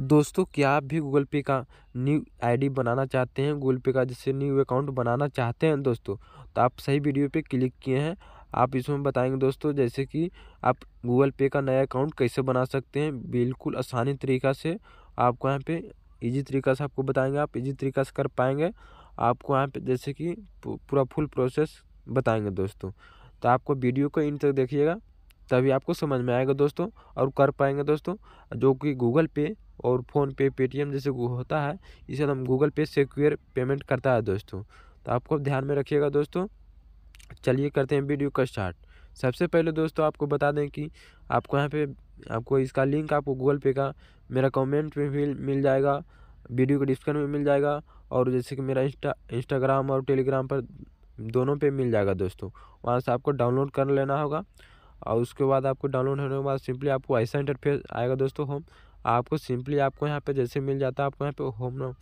दोस्तों क्या आप भी गूगल पे का न्यू आईडी बनाना चाहते हैं गूगल पे का जैसे न्यू अकाउंट बनाना चाहते हैं दोस्तों तो आप सही वीडियो पे क्लिक किए हैं आप इसमें बताएंगे दोस्तों जैसे कि आप गूगल पे का नया अकाउंट कैसे बना सकते हैं बिल्कुल आसानी तरीका से आपको यहाँ पे इजी तरीका से आपको बताएंगे आप इजी तरीका से कर पाएंगे आपको यहाँ पे जैसे कि पूरा फुल प्रोसेस बताएंगे दोस्तों तो आपको वीडियो को इन तक देखिएगा तभी आपको समझ में आएगा दोस्तों और कर पाएंगे दोस्तों जो कि गूगल पे और फ़ोनपे पेटीएम जैसे होता है इसे हम गूगल पे सिक्योर पेमेंट करता है दोस्तों तो आपको ध्यान में रखिएगा दोस्तों चलिए करते हैं वीडियो का स्टार्ट सबसे पहले दोस्तों आपको बता दें कि आपको यहाँ पे आपको इसका लिंक आपको गूगल पे का मेरा कमेंट में भी मिल जाएगा वीडियो के डिस्क्रिप्शन में मिल जाएगा और जैसे कि मेरा इंस्टा इंस्टाग्राम और टेलीग्राम पर दोनों पे मिल जाएगा दोस्तों वहाँ से आपको डाउनलोड कर लेना होगा और उसके बाद आपको डाउनलोड होने के बाद सिंपली आपको ऐसा इंटरफेस आएगा दोस्तों होम आपको सिंपली आपको यहाँ पे जैसे मिल जाता है आपको यहाँ पे होम नंबर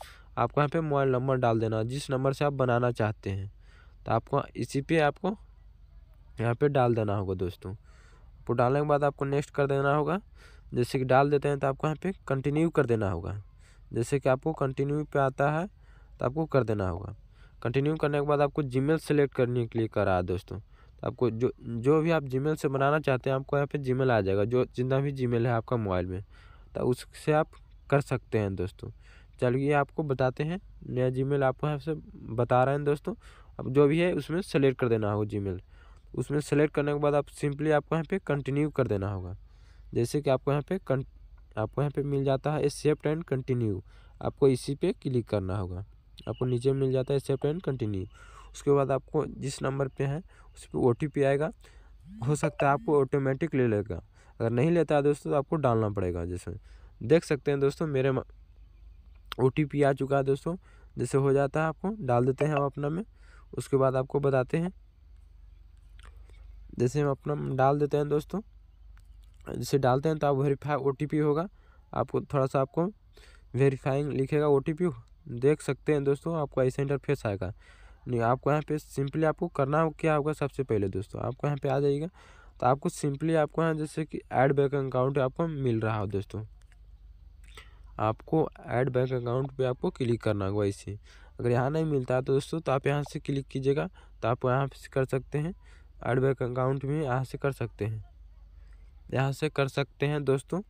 आपको यहाँ पे मोबाइल नंबर डाल देना जिस नंबर से आप बनाना चाहते हैं तो आपको इसी पे आपको यहाँ पे डाल देना होगा दोस्तों आपको डालने के बाद आपको नेक्स्ट कर देना होगा जैसे कि डाल देते हैं तो आपको यहाँ पर कंटिन्यू कर देना होगा जैसे कि आपको कंटिन्यू पर आता है तो आपको कर देना होगा कंटिन्यू करने के बाद आपको जीमेल सेलेक्ट करने के लिए करा है दोस्तों तो आपको जो जो भी आप जीमेल से बनाना चाहते हैं आपको यहाँ पे जीमेल आ जाएगा जो जितना भी जीमेल है आपका मोबाइल में तो उससे आप कर सकते हैं दोस्तों चलिए आपको बताते हैं नया जीमेल आपको आपसे बता रहे हैं दोस्तों अब जो भी है उसमें सेलेक्ट कर देना होगा जीमेल उसमें सेलेक्ट करने के बाद आप सिंपली आपको यहाँ पे कंटिन्यू कर देना होगा जैसे कि आपको यहाँ पे कं आपको यहाँ पे मिल जाता है एक्सेप्ट एंड कंटिन्यू आपको इसी पे क्लिक करना होगा आपको नीचे मिल जाता है एक्सेप्ट एंड कंटिन्यू उसके बाद आपको जिस नंबर पे है उस पर ओ आएगा हो सकता है आपको ऑटोमेटिक ले लेगा अगर नहीं लेता है दोस्तों तो आपको डालना पड़ेगा जैसे देख सकते हैं दोस्तों मेरे ओ आ चुका है दोस्तों जैसे हो जाता है आपको डाल देते हैं हम अपना में उसके बाद आपको बताते हैं जैसे हम अपना डाल देते हैं दोस्तों जैसे डालते हैं तो आप वेरीफाई ओ होगा आपको थोड़ा सा आपको वेरीफाइंग लिखेगा ओ देख सकते हैं दोस्तों आपको ऐसा इंटरफेस आएगा नहीं आपको यहाँ पे सिंपली आपको करना क्या होगा सबसे पहले दोस्तों आपको यहाँ पे आ जाइएगा तो आपको सिंपली आपको यहाँ जैसे कि ऐड बैंक अकाउंट आपको मिल रहा हो दोस्तों आपको ऐड बैंक अकाउंट पे आपको क्लिक करना होगा इसे अगर यहाँ नहीं मिलता है तो दोस्तों तो आप यहाँ से क्लिक कीजिएगा तो आप यहाँ से कर सकते हैं ऐड बैंक अकाउंट में यहाँ से कर सकते हैं यहाँ से कर सकते हैं दोस्तों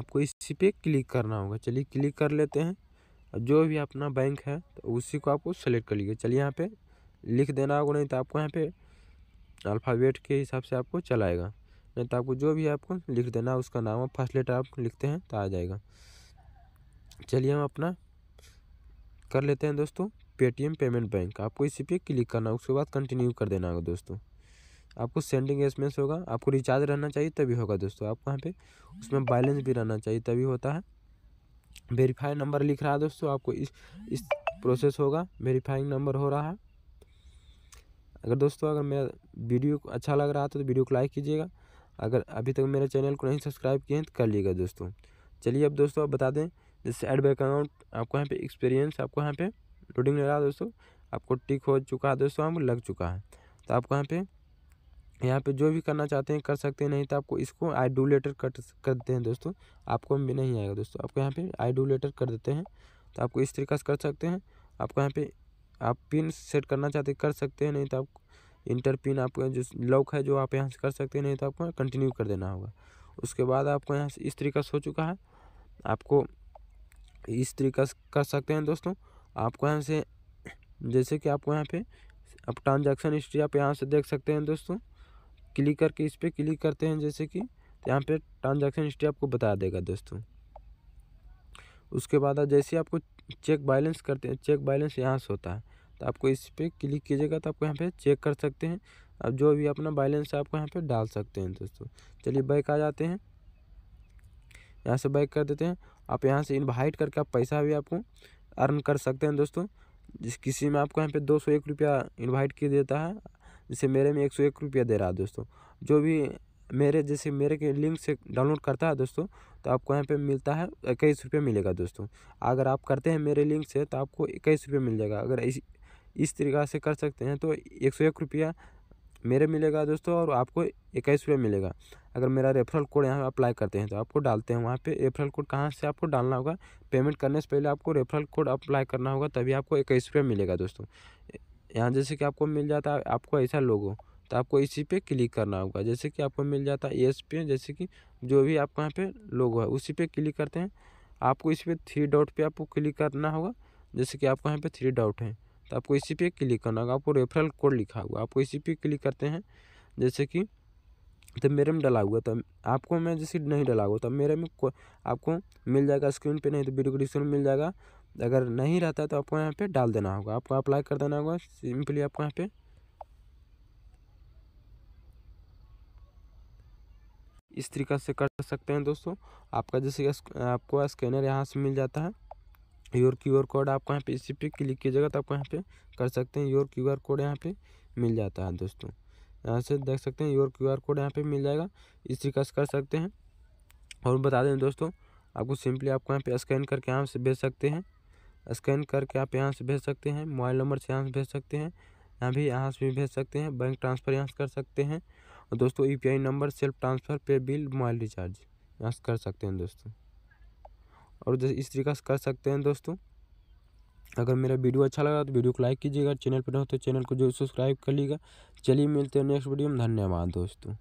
आपको इसी पे क्लिक करना होगा चलिए क्लिक कर लेते हैं जो भी अपना बैंक है तो उसी को आपको सेलेक्ट कर लीजिए चलिए यहाँ पे लिख देना होगा नहीं तो आपको यहाँ पे अल्फ़ाबेट के हिसाब से आपको चलाएगा नहीं तो आपको जो भी आपको लिख देना उसका नाम फर्स्ट लेटर आप लिखते हैं तो आ जाएगा चलिए हम अपना कर लेते हैं दोस्तों पेटीएम पेमेंट बैंक आपको इसी पे क्लिक करना उसके बाद कंटिन्यू कर देना होगा दोस्तों आपको सेंडिंग एसमेंस होगा आपको रिचार्ज रहना चाहिए तभी होगा दोस्तों आपको यहाँ पे उसमें बैलेंस भी रहना चाहिए तभी होता है वेरीफाई नंबर लिख रहा है दोस्तों आपको इस इस प्रोसेस होगा वेरीफाइंग नंबर हो रहा है अगर दोस्तों अगर मेरा वीडियो अच्छा लग रहा था तो वीडियो को लाइक कीजिएगा अगर अभी तक मेरे चैनल को नहीं सब्सक्राइब किए हैं तो कर लीजिएगा दोस्तों चलिए अब दोस्तों आप बता दें जैसे एड बैक अकाउंट आपको यहाँ पे एक्सपीरियंस आपको यहाँ पे लोडिंग ले रहा है दोस्तों आपको टिक हो चुका है दोस्तों हम लग चुका है तो आपको यहाँ पे यहाँ पे जो भी करना चाहते हैं कर सकते हैं नहीं तो आपको इसको आई डू लेटर कर करते हैं दोस्तों आपको भी नहीं आएगा दोस्तों आपको यहाँ पे आई डू लेटर कर देते हैं तो आपको इस तरीके से कर सकते हैं आपको यहाँ पे आप पिन सेट करना चाहते कर सकते हैं नहीं तो आप इंटर पिन आपका जो लॉक है जो आप यहाँ से कर सकते हैं नहीं तो आपको कंटिन्यू कर देना होगा उसके बाद आपको यहाँ से इस तरीका से हो चुका है आपको इस तरीका से कर सकते हैं दोस्तों आपको यहाँ से जैसे कि आपको यहाँ पे आप ट्रांजेक्शन हिस्ट्री आप यहाँ से देख सकते हैं दोस्तों क्लिक करके इस पर क्लिक करते हैं जैसे कि यहाँ पर ट्रांजेक्शन हिस्ट्री आपको बता देगा दोस्तों उसके बाद जैसे आपको चेक बैलेंस करते हैं चेक बैलेंस यहाँ से होता है तो आपको इस पर क्लिक कीजिएगा तो आपको यहाँ पे चेक कर सकते हैं अब जो भी अपना बैलेंस है आपको यहाँ पे डाल सकते हैं दोस्तों चलिए बैक आ जाते हैं यहाँ से बैक कर देते हैं आप यहाँ से इन्वाइट करके आप पैसा भी आपको अर्न कर सकते हैं दोस्तों जिस किसी में आपको यहाँ पे दो सौ एक रुपया इन्वाइट किया देता है जैसे मेरे में एक सौ एक रुपया दे रहा है दोस्तों जो भी मेरे जैसे मेरे के लिंक से डाउनलोड करता है दोस्तों तो आपको यहाँ पे मिलता है इक्कीस रुपये मिलेगा दोस्तों अगर आप करते हैं मेरे लिंक से तो आपको इक्कीस रुपये मिल जाएगा अगर इस इस तरीक़ा से कर सकते हैं तो एक सौ एक रुपया मेरे मिलेगा दोस्तों और आपको इक्कीस रुपये मिलेगा अगर मेरा रेफरल कोड यहाँ अप्लाई करते हैं तो आपको डालते हैं वहाँ पे रेफरल कोड कहाँ से आपको डालना होगा पेमेंट करने से पहले आपको रेफरल कोड अप्लाई करना होगा तभी आपको इक्कीस रुपये मिलेगा दोस्तों यहाँ जैसे कि आपको मिल जाता है आपको ऐसा लोगो तो आपको इसी पर क्लिक करना होगा जैसे कि आपको मिल जाता है एस पे जैसे कि जो भी आपको यहाँ पे लोगो है उसी पर क्लिक करते हैं आपको इस पर थ्री डॉट पर आपको क्लिक करना होगा जैसे कि आपको यहाँ पर थ्री डॉट है तो आपको इसी पे क्लिक करना होगा आपको रेफरल कोड लिखा हुआ आपको इसी पे क्लिक करते हैं जैसे कि तो मेरे में डला हुआ तो आपको मैं जैसे नहीं डला हुआ तो मेरे में आपको मिल जाएगा स्क्रीन पे नहीं तो वीडियो डिस्क्रिप्शन मिल जाएगा अगर नहीं रहता तो आपको यहाँ पे डाल देना होगा आपको अप्लाई कर देना होगा सिंपली आपको यहाँ पे इस तरीका से कर सकते हैं दोस्तों आपका जैसे आपको स्कैनर यहाँ से मिल जाता है योर क्यू आर कोड आपको यहाँ पे इसी पे क्लिक कीजिएगा तो आपको यहाँ पे कर सकते हैं योर क्यू आर कोड यहाँ पे मिल जाता है दोस्तों यहाँ से देख सकते हैं योर क्यू आर कोड यहाँ पे मिल जाएगा इसी का कर सकते हैं और बता दें दोस्तों आपको सिंपली आपको यहाँ पे स्कैन करके यहाँ से भेज सकते हैं स्कैन करके आप यहाँ से भेज सकते हैं मोबाइल नंबर से यहाँ से भेज सकते हैं यहाँ भी यहाँ से भी भेज सकते हैं बैंक ट्रांसफ़र यहाँ से कर सकते हैं और दोस्तों यू number self transfer pay bill mobile recharge यहाँ से कर सकते हैं दोस्तों और इस तरीका से कर सकते हैं दोस्तों अगर मेरा वीडियो अच्छा लगा तो वीडियो को लाइक कीजिएगा चैनल पर न हो तो चैनल को जो सब्सक्राइब कर लीजिएगा चलिए मिलते हैं नेक्स्ट वीडियो में धन्यवाद दोस्तों